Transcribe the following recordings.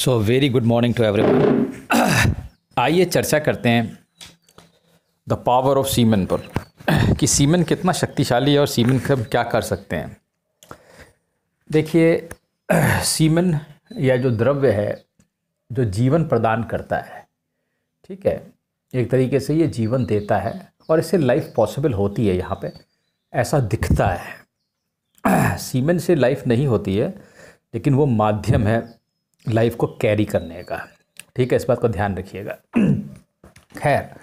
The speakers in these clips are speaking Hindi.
so very good morning to one आइए चर्चा करते हैं द पावर ऑफ सीमन पर कि सीमन कितना शक्तिशाली है और सीमन कब क्या कर सकते हैं देखिए सीमन या जो द्रव्य है जो जीवन प्रदान करता है ठीक है एक तरीके से ये जीवन देता है और इससे लाइफ पॉसिबल होती है यहाँ पे ऐसा दिखता है सीमन से लाइफ नहीं होती है लेकिन वो माध्यम है लाइफ को कैरी करने का ठीक है इस बात को ध्यान रखिएगा खैर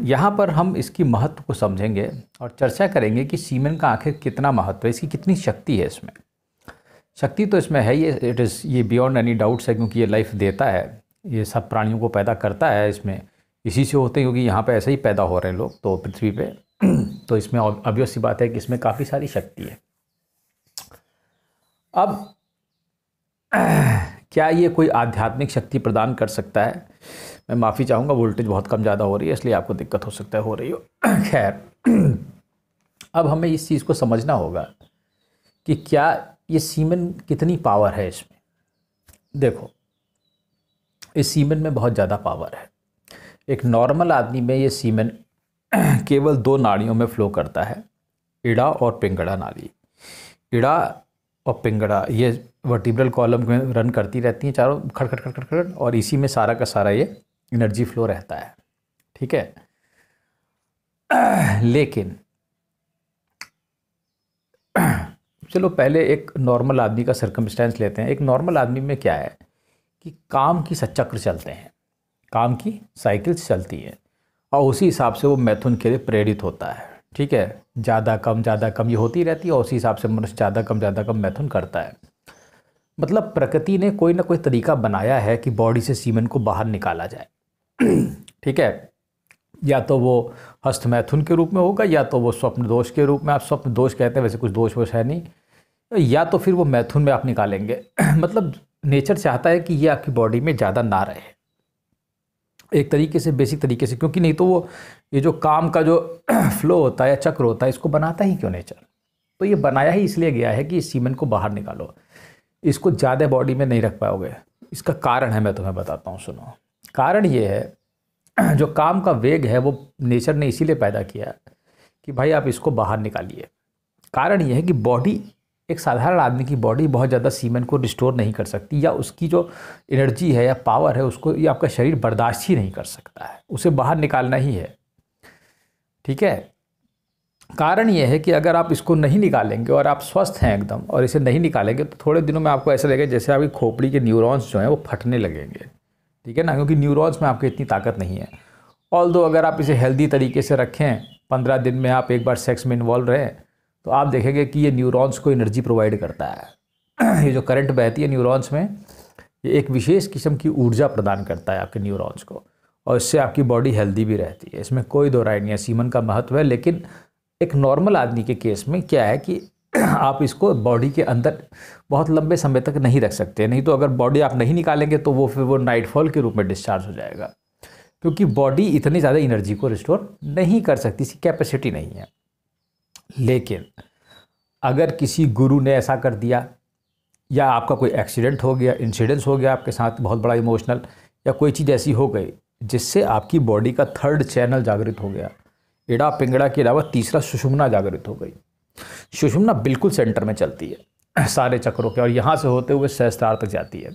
यहाँ पर हम इसकी महत्व को समझेंगे और चर्चा करेंगे कि सीमेन का आखिर कितना महत्व है इसकी कितनी शक्ति है इसमें शक्ति तो इसमें है ये इट इज़ ये बियॉन्ड एनी डाउट्स है क्योंकि ये लाइफ देता है ये सब प्राणियों को पैदा करता है इसमें इसी से होते हैं क्योंकि यहाँ पर ऐसे ही पैदा हो रहे हैं लोग तो पृथ्वी पर तो इसमें ऑब्वियस सी बात है कि इसमें काफ़ी सारी शक्ति है अब क्या ये कोई आध्यात्मिक शक्ति प्रदान कर सकता है मैं माफ़ी चाहूँगा वोल्टेज बहुत कम ज़्यादा हो रही है इसलिए आपको दिक्कत हो सकता है हो रही हो खैर अब हमें इस चीज़ को समझना होगा कि क्या ये सीमन कितनी पावर है इसमें देखो इस सीमन में बहुत ज़्यादा पावर है एक नॉर्मल आदमी में ये सीमन केवल दो नाड़ियों में फ्लो करता है इड़ा और पिंगड़ा नाड़ी इड़ा और पिंगड़ा ये वर्टिब्रल कॉलम में रन करती रहती हैं चारों खड़ खड़ खड़ खड़ और इसी में सारा का सारा ये एनर्जी फ्लो रहता है ठीक है लेकिन चलो पहले एक नॉर्मल आदमी का सर्कमस्टेंस लेते हैं एक नॉर्मल आदमी में क्या है कि काम की सचक्र चलते हैं काम की साइकिल्स चलती हैं और उसी हिसाब से वो मैथुन के लिए प्रेरित होता है ठीक है ज़्यादा कम ज़्यादा कम ये होती रहती है और उसी हिसाब से मनुष्य ज़्यादा कम ज़्यादा कम मैथुन करता है मतलब प्रकृति ने कोई ना कोई तरीका बनाया है कि बॉडी से सीमन को बाहर निकाला जाए ठीक है या तो वो हस्त मैथुन के रूप में होगा या तो वो स्वप्न दोष के रूप में आप स्वप्न दोष कहते हैं वैसे कुछ दोष वोष है नहीं या तो फिर वो मैथुन में आप निकालेंगे मतलब नेचर चाहता है कि ये आपकी बॉडी में ज़्यादा ना रहे एक तरीके से बेसिक तरीके से क्योंकि नहीं तो वो ये जो काम का जो फ्लो होता है या चक्र होता है इसको बनाता ही क्यों नेचर तो ये बनाया ही इसलिए गया है कि इस सीमेंट को बाहर निकालो इसको ज़्यादा बॉडी में नहीं रख पाओगे इसका कारण है मैं तुम्हें बताता हूँ सुनो कारण ये है जो काम का वेग है वो नेचर ने इसीलिए पैदा किया कि भाई आप इसको बाहर निकालिए कारण यह है कि बॉडी एक साधारण आदमी की बॉडी बहुत ज़्यादा सीमेंट को रिस्टोर नहीं कर सकती या उसकी जो एनर्जी है या पावर है उसको या आपका शरीर बर्दाश्त ही नहीं कर सकता है उसे बाहर निकालना ही है ठीक है कारण यह है कि अगर आप इसको नहीं निकालेंगे और आप स्वस्थ हैं एकदम और इसे नहीं निकालेंगे तो थोड़े दिनों में आपको ऐसा लगेगा जैसे आपकी खोपड़ी के न्यूरॉन्स जो हैं वो फटने लगेंगे ठीक है ना क्योंकि न्यूरॉन्स में आपकी इतनी ताकत नहीं है ऑल दो अगर आप इसे हेल्दी तरीके से रखें पंद्रह दिन में आप एक बार सेक्स में इन्वॉल्व रहें तो आप देखेंगे कि ये न्यूरॉन्स को एनर्जी प्रोवाइड करता है ये जो करंट बहती है न्यूरॉन्स में ये एक विशेष किस्म की ऊर्जा प्रदान करता है आपके न्यूरॉन्स को और इससे आपकी बॉडी हेल्दी भी रहती है इसमें कोई दो राय नहीं है सीमन का महत्व है लेकिन एक नॉर्मल आदमी के केस में क्या है कि आप इसको बॉडी के अंदर बहुत लंबे समय तक नहीं रख सकते नहीं तो अगर बॉडी आप नहीं निकालेंगे तो वो फिर वो नाइटफॉल के रूप में डिस्चार्ज हो जाएगा क्योंकि बॉडी इतनी ज़्यादा एनर्जी को रिस्टोर नहीं कर सकती इसकी कैपेसिटी नहीं है लेकिन अगर किसी गुरु ने ऐसा कर दिया या आपका कोई एक्सीडेंट हो गया इंसिडेंस हो गया आपके साथ बहुत बड़ा इमोशनल या कोई चीज़ ऐसी हो गई जिससे आपकी बॉडी का थर्ड चैनल जागृत हो गया एड़ा पिंगड़ा के अलावा तीसरा सुषुम्ना जागृत हो गई सुषुम्ना बिल्कुल सेंटर में चलती है सारे चक्रों के और यहाँ से होते हुए सहस्त्रार तक जाती है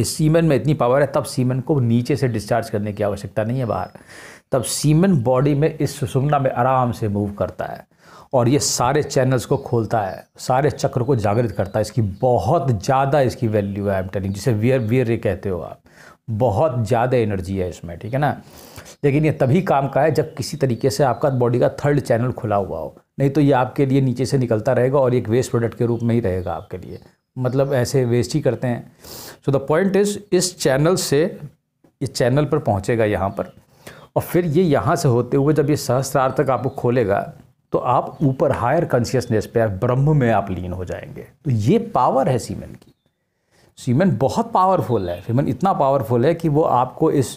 इस सीमन में इतनी पावर है तब सीमन को नीचे से डिस्चार्ज करने की आवश्यकता नहीं है बाहर तब सीमन बॉडी में इस सुषुम्ना में आराम से मूव करता है और ये सारे चैनल्स को खोलता है सारे चक्र को जागृत करता है इसकी बहुत ज़्यादा इसकी वैल्यू है एम टेलिंग जिसे वियर वियर ये कहते हो आप बहुत ज़्यादा एनर्जी है इसमें ठीक है ना लेकिन ये तभी काम का है जब किसी तरीके से आपका बॉडी का थर्ड चैनल खुला हुआ हो नहीं तो ये आपके लिए नीचे से निकलता रहेगा और एक वेस्ट प्रोडक्ट के रूप में ही रहेगा आपके लिए मतलब ऐसे वेस्ट ही करते हैं सो द पॉइंट इज़ इस चैनल से इस चैनल पर पहुँचेगा यहाँ पर और फिर ये यहाँ से होते हुए जब ये सहस्त्रार तक आपको खोलेगा तो आप ऊपर हायर कॉन्शियसनेस पे ब्रह्म में आप लीन हो जाएंगे तो ये पावर है सीमन की सीमन बहुत पावरफुल है सीमन इतना पावरफुल है कि वो आपको इस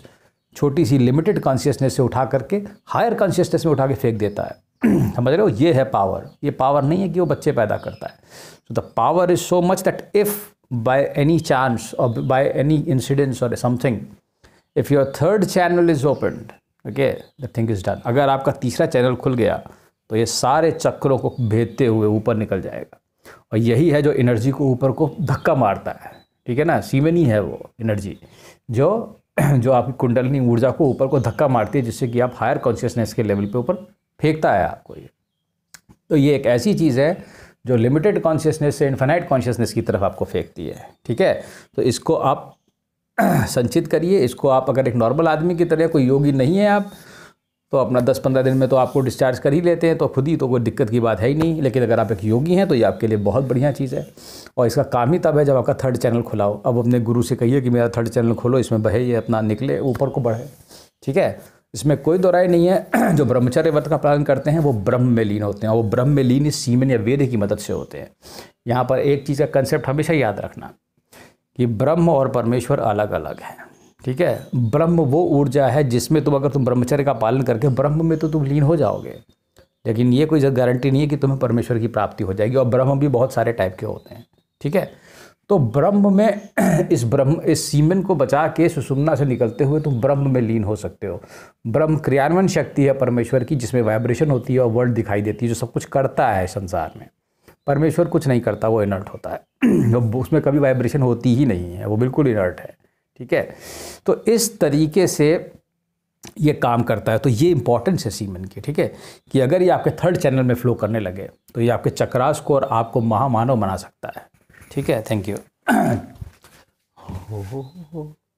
छोटी सी लिमिटेड कॉन्शियसनेस से उठा करके हायर कॉन्शियसनेस में उठा के फेंक देता है समझ रहे हो ये है पावर ये पावर नहीं है कि वो बच्चे पैदा करता है so the power is so much that if by any chance or by any incidence or something if your third channel is open okay the thing is done अगर आपका तीसरा चैनल खुल गया तो ये सारे चक्रों को भेदते हुए ऊपर निकल जाएगा और यही है जो एनर्जी को ऊपर को धक्का मारता है ठीक है ना सीवनी है वो एनर्जी जो जो आपकी कुंडलनी ऊर्जा को ऊपर को धक्का मारती है जिससे कि आप हायर कॉन्शियसनेस के लेवल पे ऊपर फेंकता है आपको ये तो ये एक ऐसी चीज़ है जो लिमिटेड कॉन्शियसनेस से इन्फेनाइट कॉन्शियसनेस की तरफ आपको फेंकती है ठीक है तो इसको आप संचित करिए इसको आप अगर एक नॉर्मल आदमी की तरह कोई योगी नहीं है आप तो अपना दस पंद्रह दिन में तो आपको डिस्चार्ज कर ही लेते हैं तो खुद ही तो कोई दिक्कत की बात है ही नहीं लेकिन अगर आप एक योगी हैं तो ये आपके लिए बहुत बढ़िया चीज़ है और इसका काम ही तब है जब आपका थर्ड चैनल खुलाओ अब अपने गुरु से कहिए कि मेरा थर्ड चैनल खोलो इसमें बहे ये अपना निकले ऊपर को बढ़े ठीक है इसमें कोई दोराय नहीं है जो ब्रह्मचर्य व्रत का पालन करते हैं वो ब्रह्म में लीन होते हैं और वो ब्रह्म में लीन सीमन या वेद की मदद से होते हैं यहाँ पर एक चीज़ का कंसेप्ट हमेशा याद रखना कि ब्रह्म और परमेश्वर अलग अलग हैं ठीक है ब्रह्म वो ऊर्जा है जिसमें तुम अगर तुम ब्रह्मचर्य का पालन करके ब्रह्म में तो तुम लीन हो जाओगे लेकिन ये कोई गारंटी नहीं है कि तुम्हें परमेश्वर की प्राप्ति हो जाएगी और ब्रह्म भी बहुत सारे टाइप के होते हैं ठीक है तो ब्रह्म में इस ब्रह्म इस सीमन को बचा के सुषुम्ना से निकलते हुए तुम ब्रह्म में लीन हो सकते हो ब्रह्म क्रियान्वयन शक्ति है परमेश्वर की जिसमें वाइब्रेशन होती है और वर्ल्ड दिखाई देती है जो सब कुछ करता है संसार में परमेश्वर कुछ नहीं करता वो इनर्ट होता है उसमें कभी वाइब्रेशन होती ही नहीं है वो बिल्कुल इनर्ट है ठीक है तो इस तरीके से ये काम करता है तो ये इंपॉर्टेंस है सीमन की ठीक है कि अगर ये आपके थर्ड चैनल में फ्लो करने लगे तो ये आपके चक्रास को और आपको महामानव बना सकता है ठीक है थैंक यू